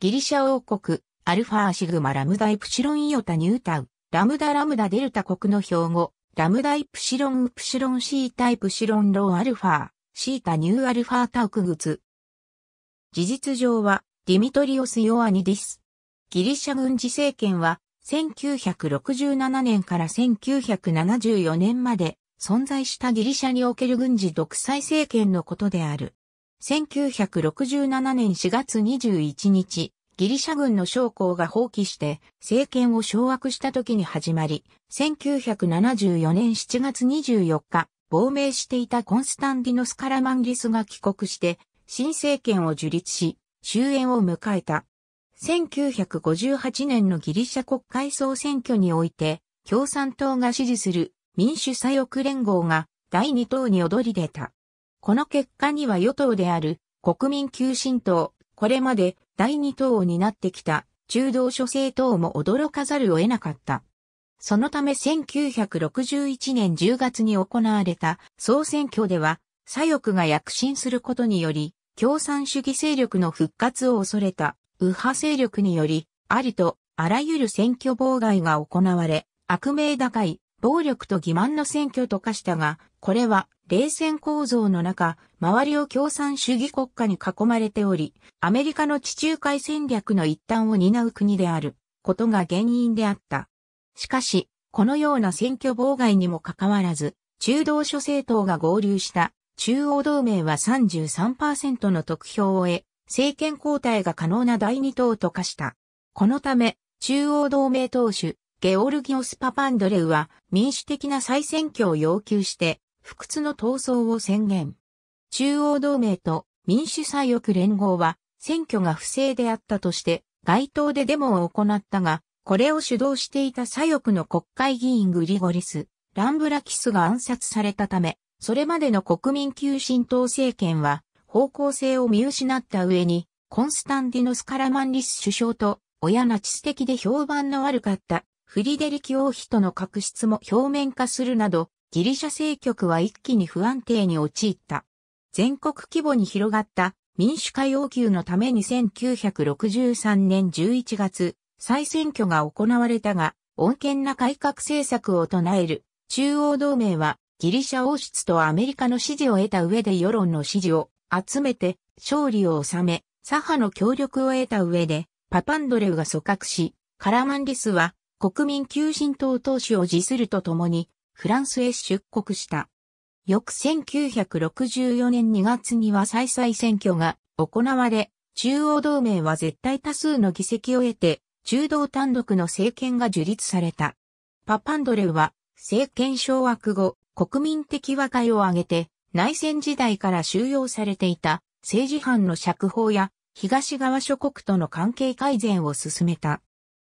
ギリシャ王国、アルファーシグマラムダイプシロンイオタニュータウ、ラムダラムダデルタ国の標語、ラムダイプシロンプシロンシータイプシロンローアルファー、シータニューアルファータウクグツ。事実上は、ディミトリオス・ヨアニディス。ギリシャ軍事政権は、1967年から1974年まで存在したギリシャにおける軍事独裁政権のことである。1967年4月21日、ギリシャ軍の将校が放棄して政権を掌握した時に始まり、1974年7月24日、亡命していたコンスタンディノス・カラマンリスが帰国して、新政権を樹立し、終焉を迎えた。1958年のギリシャ国会総選挙において、共産党が支持する民主左翼連合が第二党に躍り出た。この結果には与党である国民急進党、これまで第二党を担ってきた中道諸政党も驚かざるを得なかった。そのため1961年10月に行われた総選挙では左翼が躍進することにより共産主義勢力の復活を恐れた右派勢力によりありとあらゆる選挙妨害が行われ悪名高い暴力と欺瞞の選挙と化したがこれは冷戦構造の中、周りを共産主義国家に囲まれており、アメリカの地中海戦略の一端を担う国であることが原因であった。しかし、このような選挙妨害にもかかわらず、中道諸政党が合流した中央同盟は33%の得票を得、政権交代が可能な第二党と化した。このため、中央同盟党首、ゲオルギオス・パパンドレウは民主的な再選挙を要求して、不屈の闘争を宣言。中央同盟と民主左翼連合は選挙が不正であったとして街頭でデモを行ったが、これを主導していた左翼の国会議員グリゴリス、ランブラキスが暗殺されたため、それまでの国民急進党政権は方向性を見失った上に、コンスタンディノス・カラマンリス首相と、親ナチス的で評判の悪かったフリデリキ王妃との確執も表面化するなど、ギリシャ政局は一気に不安定に陥った。全国規模に広がった民主化要求のために1963年11月、再選挙が行われたが、穏健な改革政策を唱える中央同盟はギリシャ王室とアメリカの支持を得た上で世論の支持を集めて勝利を収め、左派の協力を得た上でパパンドレウが組閣し、カラマンリスは国民求心党党首を辞するとともにフランスへ出国した。翌1964年2月には再々選挙が行われ、中央同盟は絶対多数の議席を得て、中道単独の政権が樹立された。パパンドレウは、政権掌握後、国民的和解を挙げて、内戦時代から収容されていた政治犯の釈放や東側諸国との関係改善を進めた。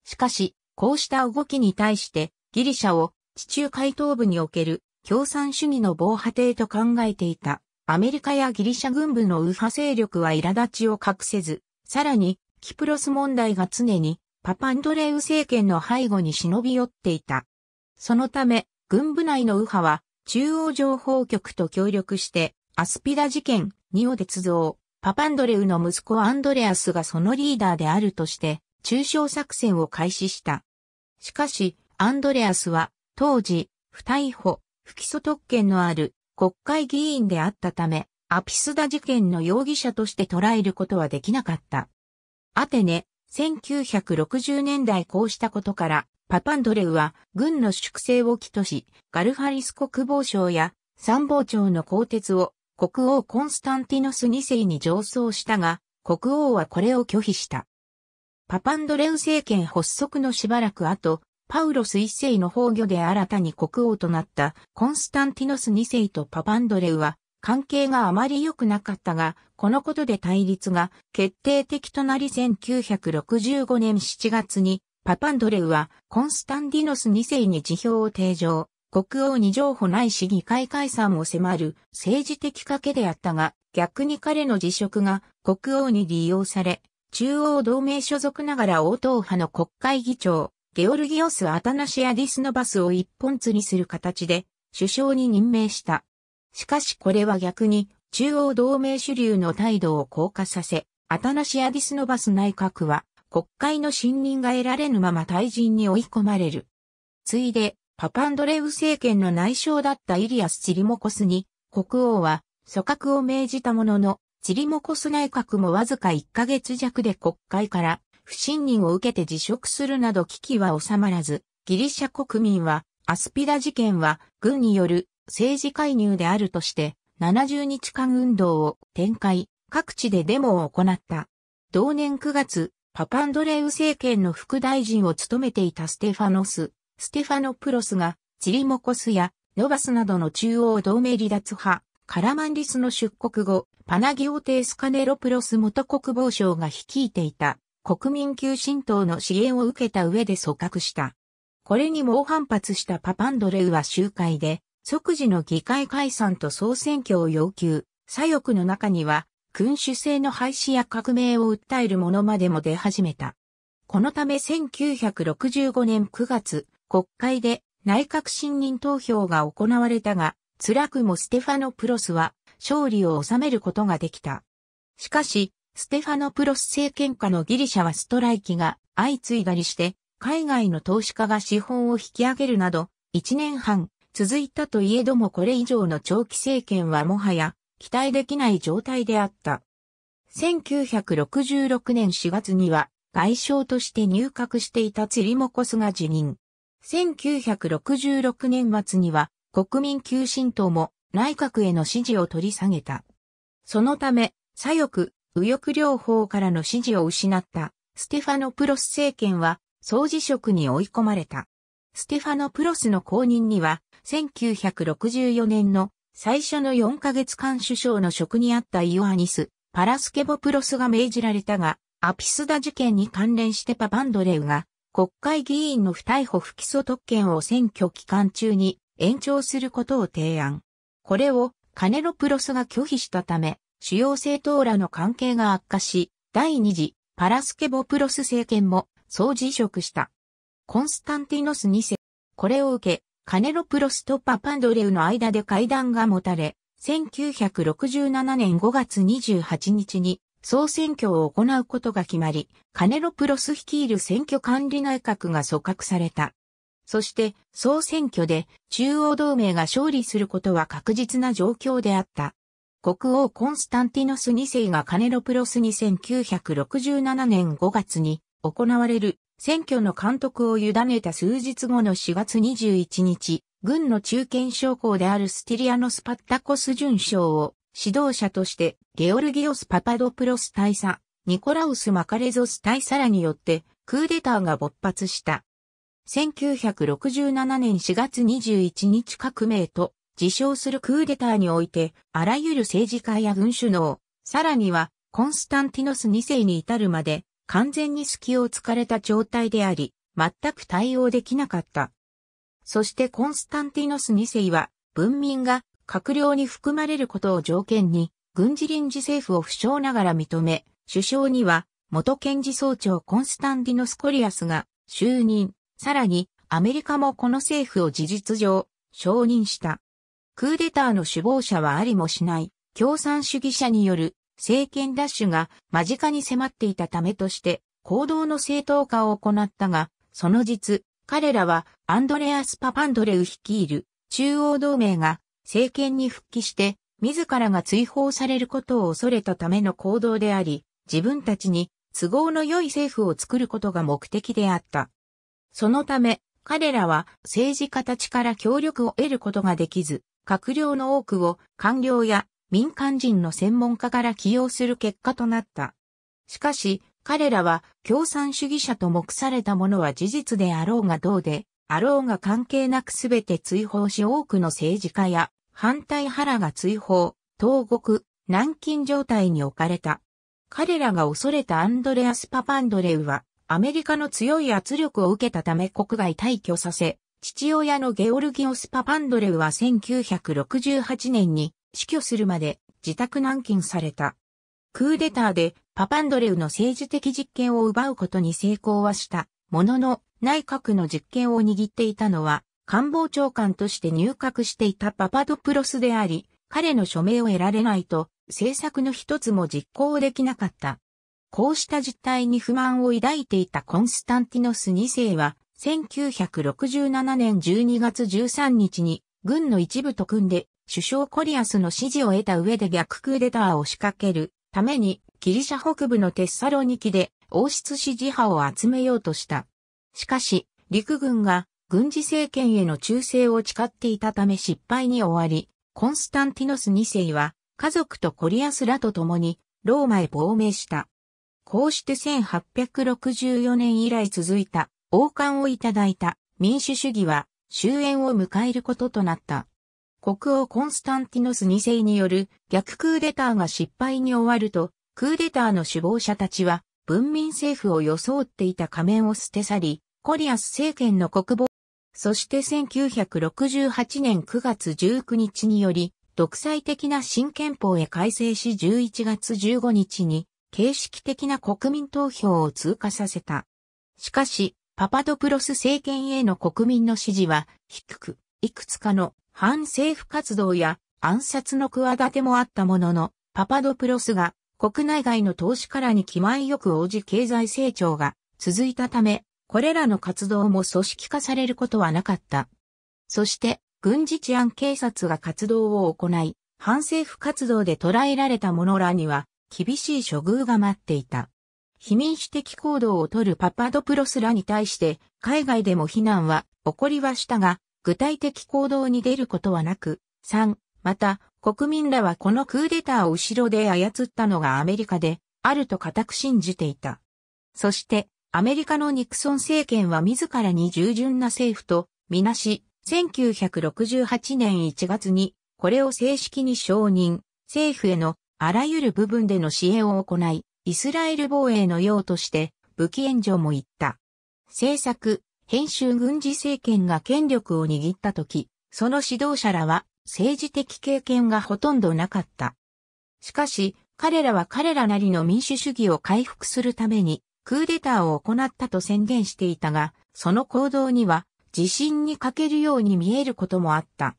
しかし、こうした動きに対してギリシャを地中海東部における共産主義の防波堤と考えていたアメリカやギリシャ軍部の右派勢力は苛立ちを隠せず、さらにキプロス問題が常にパパンドレウ政権の背後に忍び寄っていた。そのため、軍部内の右派は中央情報局と協力してアスピラ事件、ニオ鉄造、パパンドレウの息子アンドレアスがそのリーダーであるとして、中傷作戦を開始した。しかし、アンドレアスは当時、不逮捕、不起訴特権のある国会議員であったため、アピスダ事件の容疑者として捉えることはできなかった。アテネ、1960年代こうしたことから、パパンドレウは軍の粛清を起とし、ガルハリス国防省や参謀長の鋼鉄を国王コンスタンティノス2世に上奏したが、国王はこれを拒否した。パパンドレウ政権発足のしばらく後、パウロス一世の崩御で新たに国王となったコンスタンティノス二世とパパンドレウは関係があまり良くなかったが、このことで対立が決定的となり1965年7月にパパンドレウはコンスタンディノス2世に辞表を提上、国王に譲歩ないし議会解散を迫る政治的賭けであったが、逆に彼の辞職が国王に利用され、中央同盟所属ながら応答派の国会議長、ゲオルギオス・アタナシアディスノバスを一本釣りする形で首相に任命した。しかしこれは逆に中央同盟主流の態度を硬化させ、アタナシアディスノバス内閣は国会の信任が得られぬまま退陣に追い込まれる。ついで、パパンドレウ政権の内相だったイリアス・チリモコスに、国王は組閣を命じたものの、チリモコス内閣もわずか1ヶ月弱で国会から不信任を受けて辞職するなど危機は収まらず、ギリシャ国民は、アスピラ事件は軍による政治介入であるとして、70日間運動を展開、各地でデモを行った。同年9月、パパンドレウ政権の副大臣を務めていたステファノス、ステファノプロスが、チリモコスやノバスなどの中央同盟離脱派、カラマンリスの出国後、パナギオテスカネロプロス元国防省が率いていた国民急進党の支援を受けた上で組閣した。これに猛反発したパパンドレウは集会で、即時の議会解散と総選挙を要求、左翼の中には、君主制の廃止や革命を訴える者までも出始めた。このため1965年9月、国会で内閣信任投票が行われたが、辛くもステファノプロスは勝利を収めることができた。しかし、ステファノプロス政権下のギリシャはストライキが相次いだりして、海外の投資家が資本を引き上げるなど、1年半続いたといえどもこれ以上の長期政権はもはや期待できない状態であった。1966年4月には外相として入閣していたツリモコスが辞任。1966年末には国民急進党も内閣への支持を取り下げた。そのため、左翼、右翼両方からの支持を失ったステファノプロス政権は総辞職に追い込まれた。ステファノプロスの後任には1964年の最初の4ヶ月間首相の職にあったイオアニス、パラスケボプロスが命じられたが、アピスダ事件に関連してパパンドレウが国会議員の不逮捕不起訴特権を選挙期間中に延長することを提案。これをカネロプロスが拒否したため、主要政党らの関係が悪化し、第二次パラスケボプロス政権も総辞職した。コンスタンティノス2世。これを受け、カネロプロスとパパンドレウの間で会談が持たれ、1967年5月28日に総選挙を行うことが決まり、カネロプロス率いる選挙管理内閣が組閣された。そして総選挙で中央同盟が勝利することは確実な状況であった。国王コンスタンティノス2世がカネロプロスに1967年5月に行われる選挙の監督を委ねた数日後の4月21日、軍の中堅将校であるスティリアノス・パッタコス准将を指導者としてゲオルギオス・パパドプロス大佐、ニコラウス・マカレゾス大佐らによってクーデターが勃発した。1967年4月21日革命と自称するクーデターにおいて、あらゆる政治家や軍首脳、さらには、コンスタンティノス2世に至るまで、完全に隙を突かれた状態であり、全く対応できなかった。そしてコンスタンティノス2世は、文民が閣僚に含まれることを条件に、軍事臨時政府を不詳ながら認め、首相には、元検事総長コンスタンティノス・コリアスが就任、さらにアメリカもこの政府を事実上承認した。クーデターの首謀者はありもしない共産主義者による政権奪取が間近に迫っていたためとして行動の正当化を行ったが、その実、彼らはアンドレアス・パパンドレウ率いる中央同盟が政権に復帰して自らが追放されることを恐れたための行動であり、自分たちに都合の良い政府を作ることが目的であった。そのため、彼らは政治家たちから協力を得ることができず、閣僚の多くを官僚や民間人の専門家から起用する結果となった。しかし、彼らは共産主義者と目されたものは事実であろうがどうで、あろうが関係なくすべて追放し多くの政治家や反対派らが追放、投獄、軟禁状態に置かれた。彼らが恐れたアンドレアス・パパンドレウは、アメリカの強い圧力を受けたため国外退去させ、父親のゲオルギオス・パパンドレウは1968年に死去するまで自宅軟禁された。クーデターでパパンドレウの政治的実権を奪うことに成功はしたものの内閣の実権を握っていたのは官房長官として入閣していたパパドプロスであり、彼の署名を得られないと政策の一つも実行できなかった。こうした実態に不満を抱いていたコンスタンティノス2世は1967年12月13日に軍の一部と組んで首相コリアスの支持を得た上で逆クーデターを仕掛けるためにギリシャ北部のテッサロニキで王室支持派を集めようとした。しかし陸軍が軍事政権への忠誠を誓っていたため失敗に終わり、コンスタンティノス2世は家族とコリアスらと共にローマへ亡命した。こうして1864年以来続いた王冠をいただいた民主主義は終焉を迎えることとなった。国王コンスタンティノス2世による逆クーデターが失敗に終わると、クーデターの首謀者たちは文民政府を装っていた仮面を捨て去り、コリアス政権の国防、そして1968年9月19日により、独裁的な新憲法へ改正し11月15日に、形式的な国民投票を通過させた。しかし、パパドプロス政権への国民の支持は低く、いくつかの反政府活動や暗殺の企てもあったものの、パパドプロスが国内外の投資からに気前よく応じ経済成長が続いたため、これらの活動も組織化されることはなかった。そして、軍事治安警察が活動を行い、反政府活動で捕らえられた者らには、厳しい処遇が待っていた。非民主的行動をとるパパドプロスらに対して海外でも非難は起こりはしたが、具体的行動に出ることはなく、3、また国民らはこのクーデターを後ろで操ったのがアメリカであると固く信じていた。そしてアメリカのニクソン政権は自らに従順な政府とみなし、1968年1月にこれを正式に承認、政府へのあらゆる部分での支援を行い、イスラエル防衛の用として武器援助も言った。政策、編集軍事政権が権力を握った時、その指導者らは政治的経験がほとんどなかった。しかし、彼らは彼らなりの民主主義を回復するために、クーデターを行ったと宣言していたが、その行動には自信に欠けるように見えることもあった。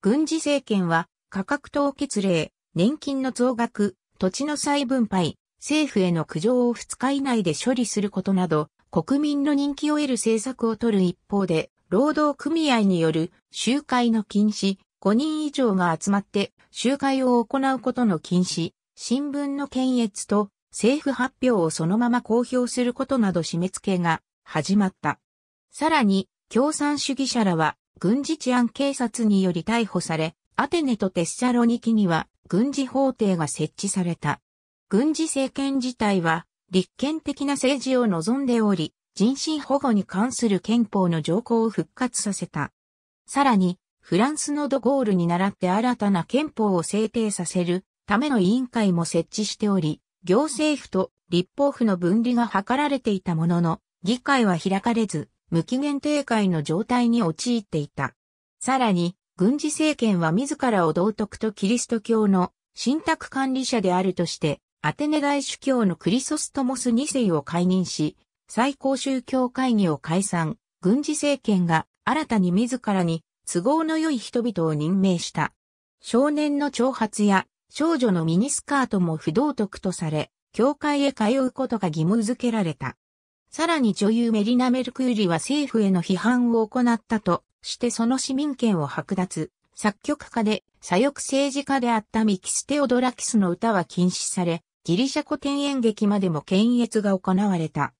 軍事政権は価格凍結令、年金の増額、土地の再分配、政府への苦情を2日以内で処理することなど、国民の人気を得る政策を取る一方で、労働組合による集会の禁止、5人以上が集まって集会を行うことの禁止、新聞の検閲と政府発表をそのまま公表することなど締め付けが始まった。さらに、共産主義者らは軍事治安警察により逮捕され、アテネとテッサロニキには軍事法廷が設置された。軍事政権自体は、立憲的な政治を望んでおり、人身保護に関する憲法の条項を復活させた。さらに、フランスのドゴールに倣って新たな憲法を制定させるための委員会も設置しており、行政府と立法府の分離が図られていたものの、議会は開かれず、無期限停会の状態に陥っていた。さらに、軍事政権は自らを道徳とキリスト教の信託管理者であるとして、アテネ大主教のクリソストモス2世を解任し、最高宗教会議を解散、軍事政権が新たに自らに都合の良い人々を任命した。少年の挑発や少女のミニスカートも不道徳とされ、教会へ通うことが義務付けられた。さらに女優メリナ・メルクーリは政府への批判を行ったとしてその市民権を剥奪。作曲家で左翼政治家であったミキス・テオドラキスの歌は禁止され、ギリシャ古典演劇までも検閲が行われた。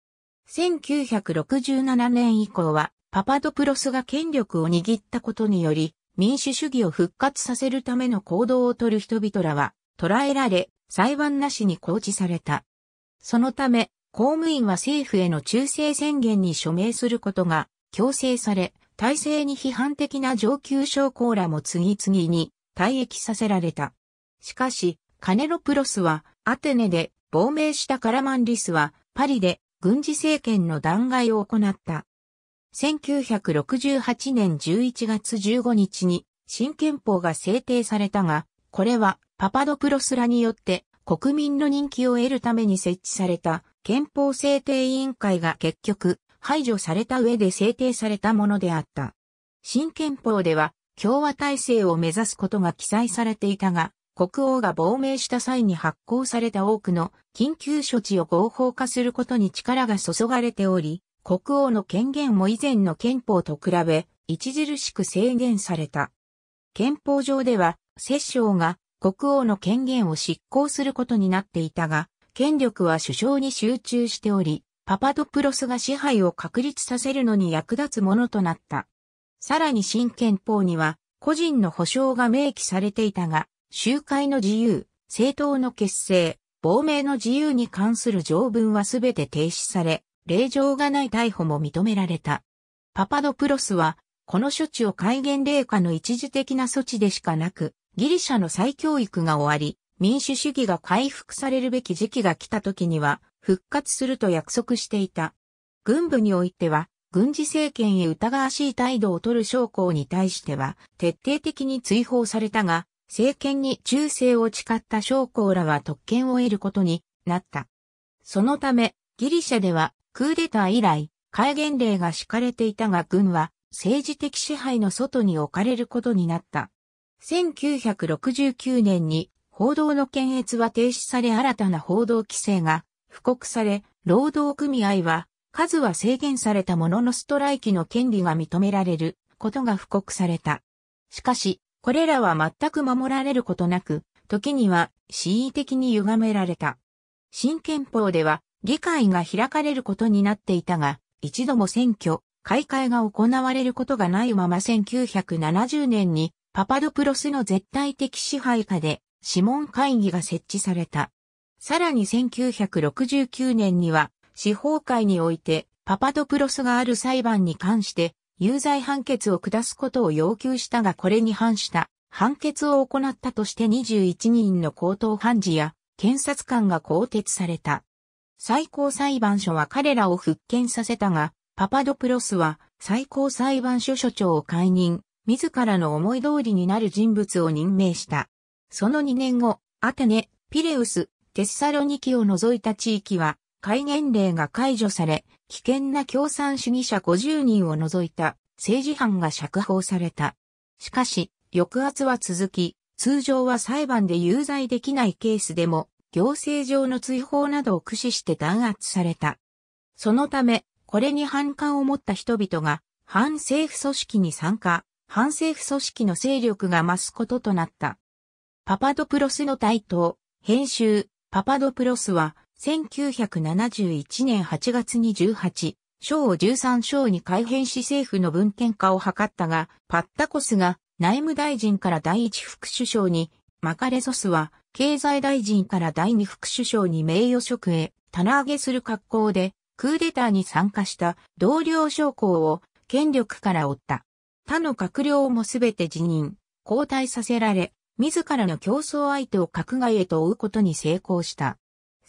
1967年以降は、パパドプロスが権力を握ったことにより、民主主義を復活させるための行動をとる人々らは、捕らえられ、裁判なしに公示された。そのため、公務員は政府への忠誠宣言に署名することが強制され、体制に批判的な上級将校らも次々に退役させられた。しかし、カネロプロスはアテネで亡命したカラマンリスは、パリで軍事政権の弾劾を行った。1968年11月15日に新憲法が制定されたが、これはパパドプロスらによって国民の人気を得るために設置された憲法制定委員会が結局排除された上で制定されたものであった。新憲法では共和体制を目指すことが記載されていたが、国王が亡命した際に発行された多くの緊急処置を合法化することに力が注がれており、国王の権限も以前の憲法と比べ、著しく制限された。憲法上では、摂政が国王の権限を執行することになっていたが、権力は首相に集中しており、パパドプロスが支配を確立させるのに役立つものとなった。さらに新憲法には、個人の保障が明記されていたが、集会の自由、政党の結成、亡命の自由に関する条文はすべて停止され、令状がない逮捕も認められた。パパドプロスは、この処置を戒厳令下の一時的な措置でしかなく、ギリシャの再教育が終わり、民主主義が回復されるべき時期が来た時には、復活すると約束していた。軍部においては、軍事政権へ疑わしい態度を取る将校に対しては、徹底的に追放されたが、政権に忠誠を誓った将校らは特権を得ることになった。そのため、ギリシャではクーデター以来、戒厳令が敷かれていたが軍は政治的支配の外に置かれることになった。1969年に報道の検閲は停止され新たな報道規制が布告され、労働組合は数は制限されたもののストライキの権利が認められることが布告された。しかし、これらは全く守られることなく、時には恣意的に歪められた。新憲法では議会が開かれることになっていたが、一度も選挙、開会が行われることがないまま1970年にパパドプロスの絶対的支配下で諮問会議が設置された。さらに1969年には司法界においてパパドプロスがある裁判に関して有罪判決を下すことを要求したがこれに反した判決を行ったとして21人の高等判事や検察官が更迭された。最高裁判所は彼らを復権させたが、パパドプロスは最高裁判所所長を解任、自らの思い通りになる人物を任命した。その2年後、アテネ、ピレウス、テッサロニキを除いた地域は戒厳令が解除され、危険な共産主義者50人を除いた政治犯が釈放された。しかし、抑圧は続き、通常は裁判で有罪できないケースでも、行政上の追放などを駆使して弾圧された。そのため、これに反感を持った人々が、反政府組織に参加、反政府組織の勢力が増すこととなった。パパドプロスの台頭、編集、パパドプロスは、1971年8月に18、章を13章に改変し政府の文献化を図ったが、パッタコスが内務大臣から第一副首相に、マカレソスは経済大臣から第二副首相に名誉職へ棚上げする格好で、クーデターに参加した同僚将校を権力から追った。他の閣僚もすべて辞任、交代させられ、自らの競争相手を閣外へと追うことに成功した。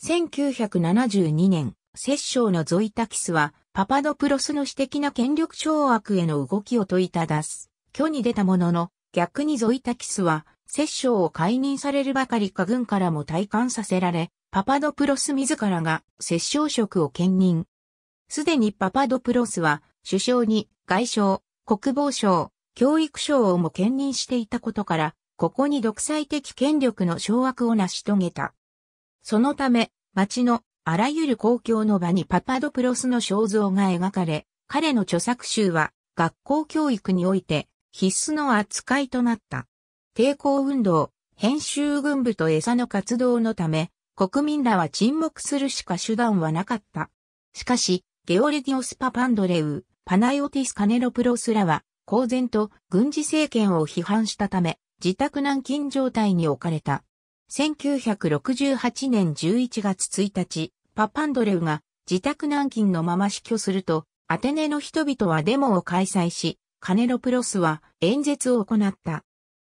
1972年、摂政のゾイタキスは、パパドプロスの私的な権力掌握への動きを問いただす。虚に出たものの、逆にゾイタキスは、摂政を解任されるばかりか軍からも退官させられ、パパドプロス自らが摂政職を兼任。すでにパパドプロスは、首相に外相、国防省、教育省をも兼任していたことから、ここに独裁的権力の掌握を成し遂げた。そのため、街のあらゆる公共の場にパパドプロスの肖像が描かれ、彼の著作集は学校教育において必須の扱いとなった。抵抗運動、編集軍部と餌の活動のため、国民らは沈黙するしか手段はなかった。しかし、ゲオレディオス・パパンドレウ、パナイオティス・カネロプロスらは、公然と軍事政権を批判したため、自宅軟禁状態に置かれた。1968年11月1日、パパンドレウが自宅軟禁のまま死去すると、アテネの人々はデモを開催し、カネロプロスは演説を行った。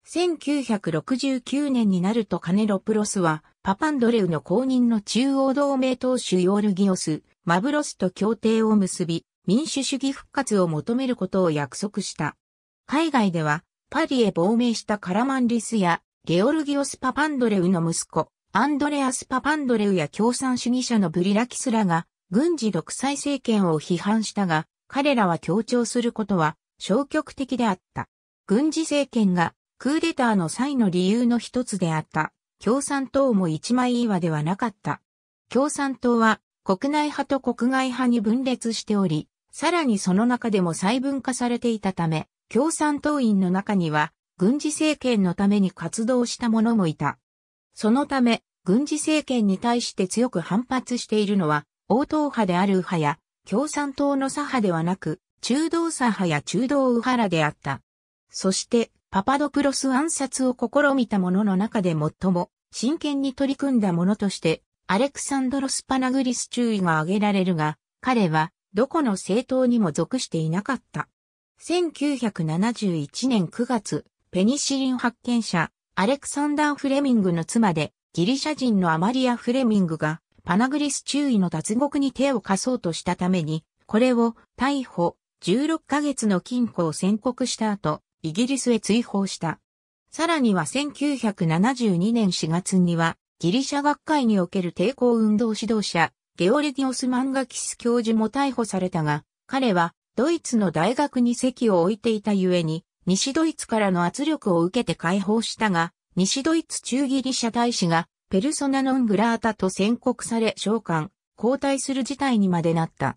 1969年になるとカネロプロスは、パパンドレウの公認の中央同盟党首ヨールギオス、マブロスと協定を結び、民主主義復活を求めることを約束した。海外では、パリへ亡命したカラマンリスやゲオルギオス・パパンドレウの息子、アンドレアス・パパンドレウや共産主義者のブリラキスらが、軍事独裁政権を批判したが、彼らは強調することは消極的であった。軍事政権がクーデターの際の理由の一つであった。共産党も一枚岩ではなかった。共産党は国内派と国外派に分裂しており、さらにその中でも細分化されていたため、共産党員の中には軍事政権のために活動した者もいた。そのため、軍事政権に対して強く反発しているのは、応答派である派や、共産党の左派ではなく、中道左派や中道右派らであった。そして、パパドプロス暗殺を試みた者の中で最も真剣に取り組んだ者として、アレクサンドロス・パナグリス注意が挙げられるが、彼はどこの政党にも属していなかった。1971年9月、ペニシリン発見者、アレクサンダー・フレミングの妻で、ギリシャ人のアマリア・フレミングが、パナグリス注意の脱獄に手を貸そうとしたために、これを逮捕、16ヶ月の禁錮を宣告した後、イギリスへ追放した。さらには1972年4月には、ギリシャ学会における抵抗運動指導者、ゲオデギオス・マンガキス教授も逮捕されたが、彼はドイツの大学に席を置いていたゆえに、西ドイツからの圧力を受けて解放したが、西ドイツ中ギリシャ大使が、ペルソナノングラータと宣告され召喚、交代する事態にまでなった。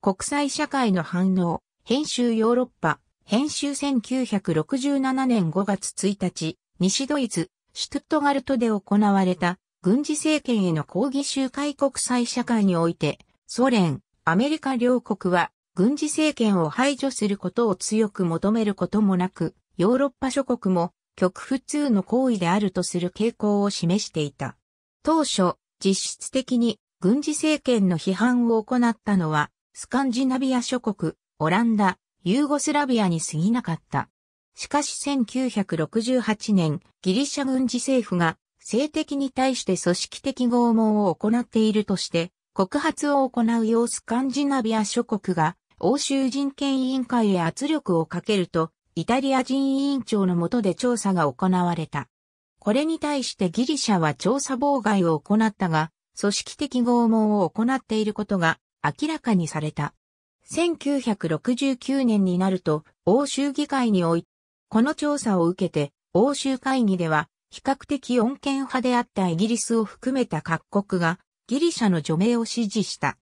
国際社会の反応、編集ヨーロッパ、編集1967年5月1日、西ドイツ、シュトゥットガルトで行われた軍事政権への抗議集会国際社会において、ソ連、アメリカ両国は軍事政権を排除することを強く求めることもなく、ヨーロッパ諸国も極普通の行為であるとする傾向を示していた。当初、実質的に軍事政権の批判を行ったのは、スカンジナビア諸国、オランダ、ユーゴスラビアに過ぎなかった。しかし1968年、ギリシャ軍事政府が性的に対して組織的拷問を行っているとして、告発を行うようスカンジナビア諸国が欧州人権委員会へ圧力をかけると、イタリア人委員長の下で調査が行われた。これに対してギリシャは調査妨害を行ったが、組織的拷問を行っていることが明らかにされた。1969年になると、欧州議会において、この調査を受けて、欧州会議では、比較的穏健派であったイギリスを含めた各国が、ギリシャの除名を支持した。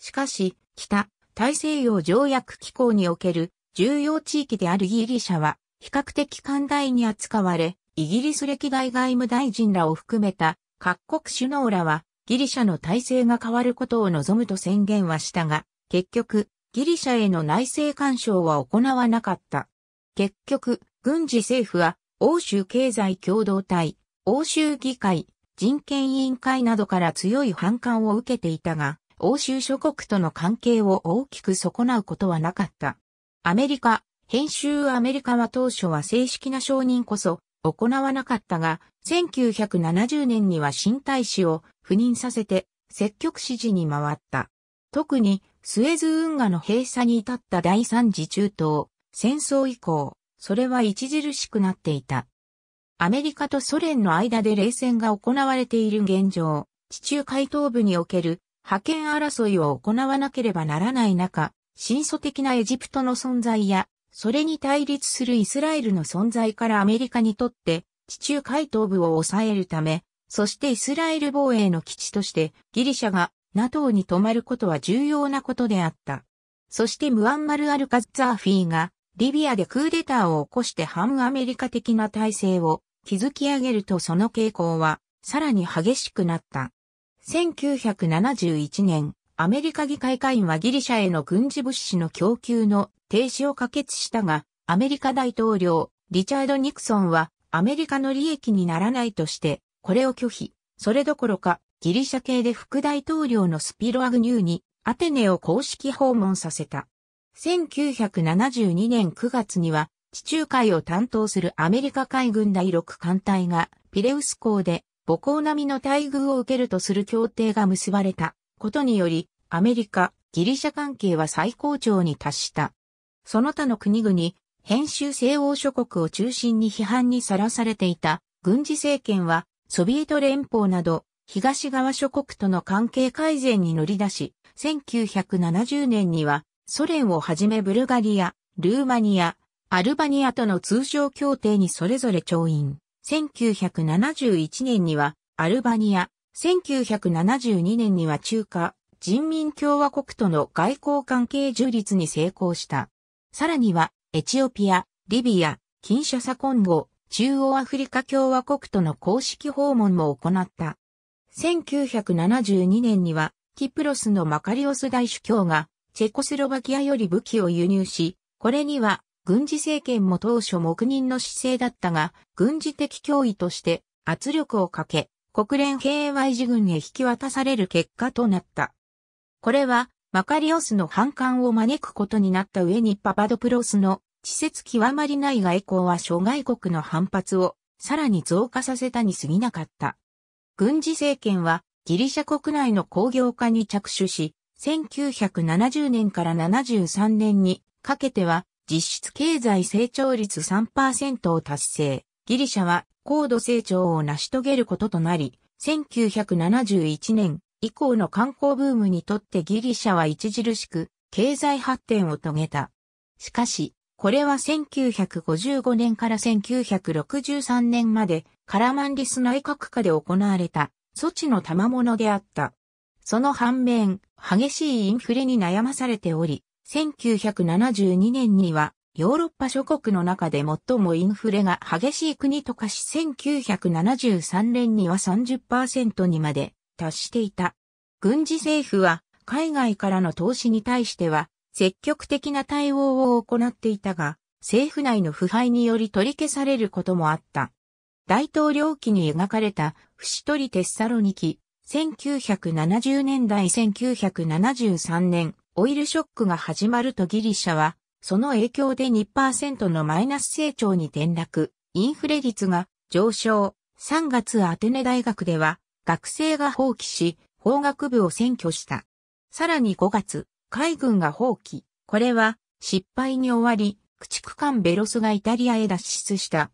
しかし、北、大西洋条約機構における重要地域であるギリシャは、比較的寛大に扱われ、イギリス歴代外務大臣らを含めた各国首脳らは、ギリシャの体制が変わることを望むと宣言はしたが、結局、ギリシャへの内政干渉は行わなかった。結局、軍事政府は、欧州経済共同体、欧州議会、人権委員会などから強い反感を受けていたが、欧州諸国との関係を大きく損なうことはなかった。アメリカ、編集アメリカは当初は正式な承認こそ行わなかったが、1970年には新大使を赴任させて積極支持に回った。特にスエズ運河の閉鎖に至った第三次中東戦争以降、それは著しくなっていた。アメリカとソ連の間で冷戦が行われている現状、地中海東部における派遣争いを行わなければならない中、真祖的なエジプトの存在や、それに対立するイスラエルの存在からアメリカにとって、地中海東部を抑えるため、そしてイスラエル防衛の基地としてギリシャが NATO に泊まることは重要なことであった。そしてムアンマル・アルカッザーフィーがリビアでクーデターを起こして反アメリカ的な体制を築き上げるとその傾向はさらに激しくなった。1971年、アメリカ議会会員はギリシャへの軍事物資の供給の停止を可決したが、アメリカ大統領、リチャード・ニクソンは、アメリカの利益にならないとして、これを拒否。それどころか、ギリシャ系で副大統領のスピロ・アグニューに、アテネを公式訪問させた。1972年9月には、地中海を担当するアメリカ海軍第6艦隊が、ピレウス港で母校並みの待遇を受けるとする協定が結ばれたことにより、アメリカ、ギリシャ関係は最高潮に達した。その他の国々、編集西欧諸国を中心に批判にさらされていた軍事政権は、ソビエト連邦など、東側諸国との関係改善に乗り出し、1970年には、ソ連をはじめブルガリア、ルーマニア、アルバニアとの通商協定にそれぞれ調印。1971年にはアルバニア、1972年には中華人民共和国との外交関係樹立に成功した。さらには、エチオピア、リビア、キンシャサコンゴ、中央アフリカ共和国との公式訪問も行った。1972年には、キプロスのマカリオス大主教が、チェコスロバキアより武器を輸入し、これには軍事政権も当初黙認の姿勢だったが、軍事的脅威として圧力をかけ、国連平和維持軍へ引き渡される結果となった。これは、マカリオスの反感を招くことになった上にパパドプロスの施設極まりない外交は諸外国の反発をさらに増加させたに過ぎなかった。軍事政権はギリシャ国内の工業化に着手し、1970年から73年にかけては実質経済成長率3%を達成。ギリシャは高度成長を成し遂げることとなり、1971年以降の観光ブームにとってギリシャは著しく経済発展を遂げた。しかし、これは1955年から1963年までカラマンリス内閣下で行われた措置の賜物であった。その反面、激しいインフレに悩まされており、1972年にはヨーロッパ諸国の中で最もインフレが激しい国と化し1973年には30%にまで達していた。軍事政府は海外からの投資に対しては積極的な対応を行っていたが、政府内の腐敗により取り消されることもあった。大統領期に描かれた不死鳥・テッサロニキ、1970年代1973年、オイルショックが始まるとギリシャは、その影響で2%のマイナス成長に転落、インフレ率が上昇。3月アテネ大学では、学生が放棄し、法学部を占拠した。さらに5月、海軍が放棄。これは、失敗に終わり、駆逐艦ベロスがイタリアへ脱出した。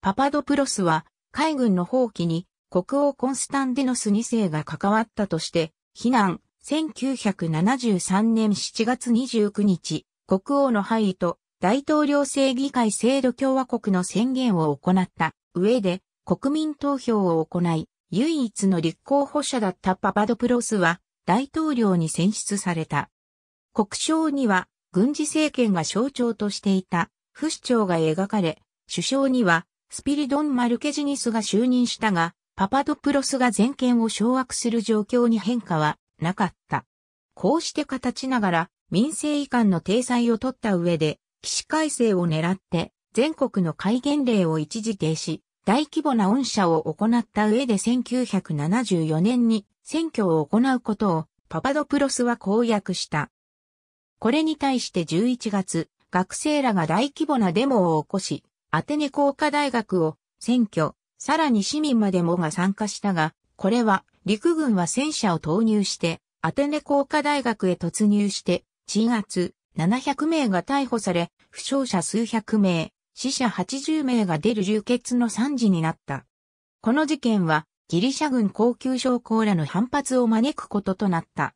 パパドプロスは、海軍の放棄に、国王コンスタンディノス2世が関わったとして、非難、1973年7月29日、国王の範囲と大統領制議会制度共和国の宣言を行った上で国民投票を行い、唯一の立候補者だったパパドプロスは大統領に選出された。国章には軍事政権が象徴としていた不死鳥が描かれ、首相にはスピリドン・マルケジニスが就任したが、パパドプロスが全権を掌握する状況に変化はなかった。こうして形ながら民政移管の体裁を取った上で、起死改正を狙って全国の戒厳令を一時停止、大規模な恩赦を行った上で1974年に選挙を行うことをパパドプロスは公約した。これに対して11月、学生らが大規模なデモを起こし、アテネ工科大学を選挙、さらに市民までもが参加したが、これは陸軍は戦車を投入して、アテネ工科大学へ突入して、鎮圧、700名が逮捕され、負傷者数百名、死者80名が出る流血の惨事になった。この事件は、ギリシャ軍高級将校らの反発を招くこととなった。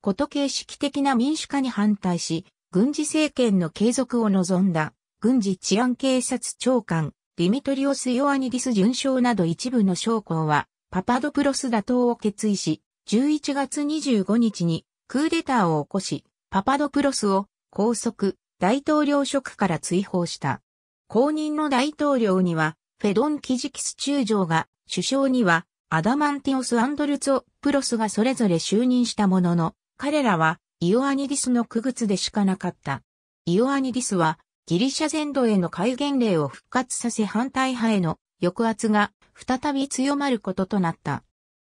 こと形式的な民主化に反対し、軍事政権の継続を望んだ、軍事治安警察長官、ディミトリオス・ヨアニディス准将など一部の将校は、パパドプロス打倒を決意し、11月25日にクーデターを起こし、パパドプロスを拘束、大統領職から追放した。後任の大統領には、フェドン・キジキス中将が、首相には、アダマンティオス・アンドルツォ・プロスがそれぞれ就任したものの、彼らは、イオアニディスの区別でしかなかった。イオアニディスは、ギリシャ全土への戒厳令を復活させ反対派への抑圧が再び強まることとなった。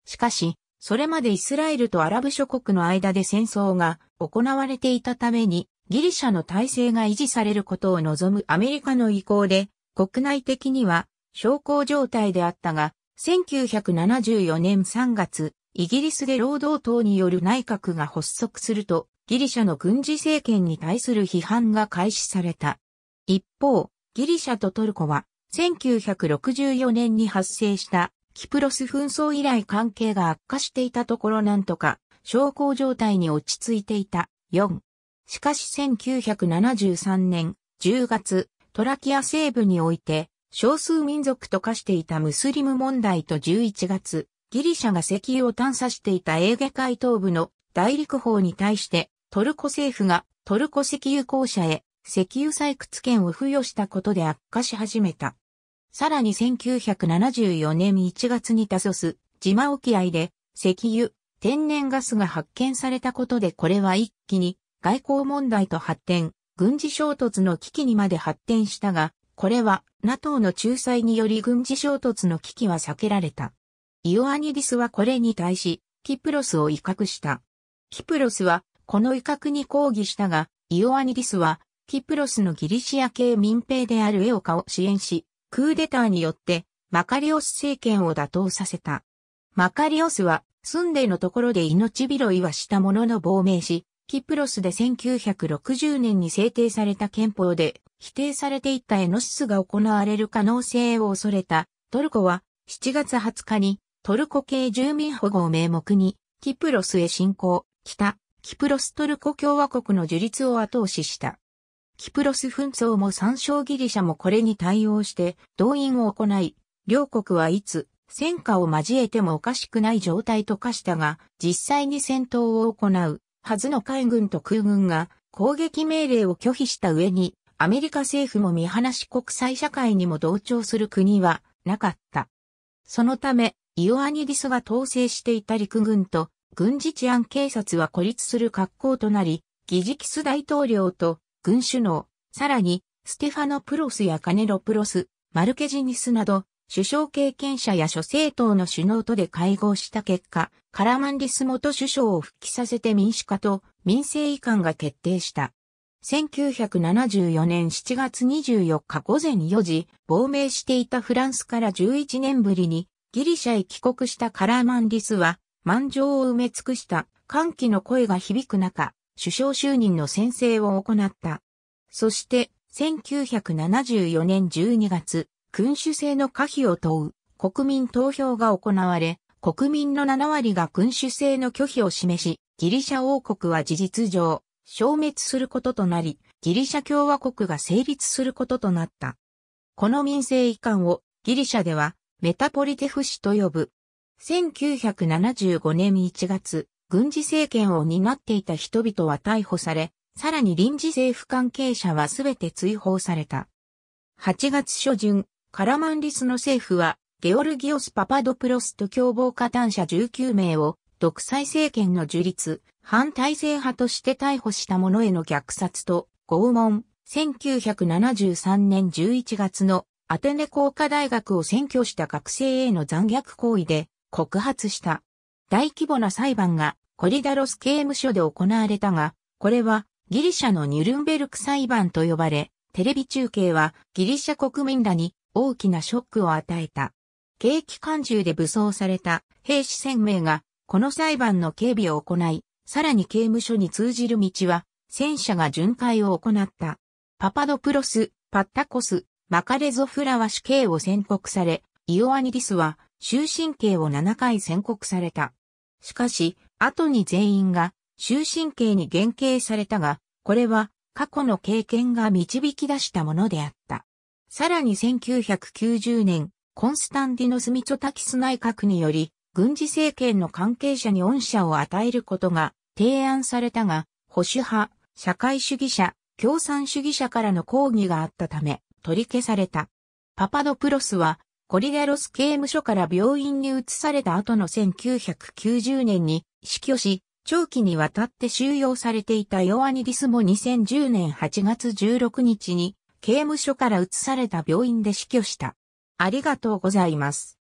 しかし、それまでイスラエルとアラブ諸国の間で戦争が行われていたために、ギリシャの体制が維持されることを望むアメリカの意向で、国内的には昇降状態であったが、1974年3月、イギリスで労働党による内閣が発足すると、ギリシャの軍事政権に対する批判が開始された。一方、ギリシャとトルコは1964年に発生したキプロス紛争以来関係が悪化していたところなんとか、小康状態に落ち着いていた。4。しかし1973年10月、トラキア西部において、少数民族と化していたムスリム問題と11月、ギリシャが石油を探査していたエーゲ海東部の大陸法に対して、トルコ政府がトルコ石油公社へ石油採掘権を付与したことで悪化し始めた。さらに1974年1月にタソス、島沖合で、石油、天然ガスが発見されたことでこれは一気に外交問題と発展、軍事衝突の危機にまで発展したが、これは NATO の仲裁により軍事衝突の危機は避けられた。イオアニディスはこれに対し、キプロスを威嚇した。キプロスはこの威嚇に抗議したが、イオアニディスはキプロスのギリシア系民兵であるエオカを支援し、クーデターによってマカリオス政権を打倒させた。マカリオスは住んでのところで命拾いはしたものの亡命し、キプロスで1960年に制定された憲法で否定されていたエノシスが行われる可能性を恐れたトルコは7月20日にトルコ系住民保護を名目にキプロスへ侵攻、北、キプロストルコ共和国の樹立を後押しした。キプロス紛争も参照ギリシャもこれに対応して動員を行い、両国はいつ戦火を交えてもおかしくない状態と化したが、実際に戦闘を行うはずの海軍と空軍が攻撃命令を拒否した上に、アメリカ政府も見放し国際社会にも同調する国はなかった。そのため、イオアニディスが統制していた陸軍と軍事治安警察は孤立する格好となり、ギジキス大統領と軍首脳、さらに、ステファノプロスやカネロプロス、マルケジニスなど、首相経験者や諸政党の首脳とで会合した結果、カラマンリス元首相を復帰させて民主化と民政移管が決定した。1974年7月24日午前4時、亡命していたフランスから11年ぶりにギリシャへ帰国したカラマンリスは、満場を埋め尽くした歓喜の声が響く中、首相就任の宣誓を行った。そして、1974年12月、君主制の可否を問う国民投票が行われ、国民の7割が君主制の拒否を示し、ギリシャ王国は事実上、消滅することとなり、ギリシャ共和国が成立することとなった。この民政移管をギリシャではメタポリテフ氏と呼ぶ。1975年1月、軍事政権を担っていた人々は逮捕され、さらに臨時政府関係者はすべて追放された。8月初旬、カラマンリスの政府は、ゲオルギオス・パパドプロスと共謀加担者19名を、独裁政権の樹立、反体制派として逮捕した者への虐殺と拷問、1973年11月のアテネ工科大学を占拠した学生への残虐行為で告発した。大規模な裁判がコリダロス刑務所で行われたが、これはギリシャのニュルンベルク裁判と呼ばれ、テレビ中継はギリシャ国民らに大きなショックを与えた。景気管中で武装された兵士1000名がこの裁判の警備を行い、さらに刑務所に通じる道は戦車が巡回を行った。パパドプロス、パッタコス、マカレゾフラは死刑を宣告され、イオアニディスは終身刑を7回宣告された。しかし、後に全員が終身刑に減刑されたが、これは過去の経験が導き出したものであった。さらに1990年、コンスタンディノス・ミツタキス内閣により、軍事政権の関係者に恩赦を与えることが提案されたが、保守派、社会主義者、共産主義者からの抗議があったため、取り消された。パパドプロスはコリデロス刑務所から病院に移された後の1990年に死去し、長期にわたって収容されていたヨアニディスも2010年8月16日に刑務所から移された病院で死去した。ありがとうございます。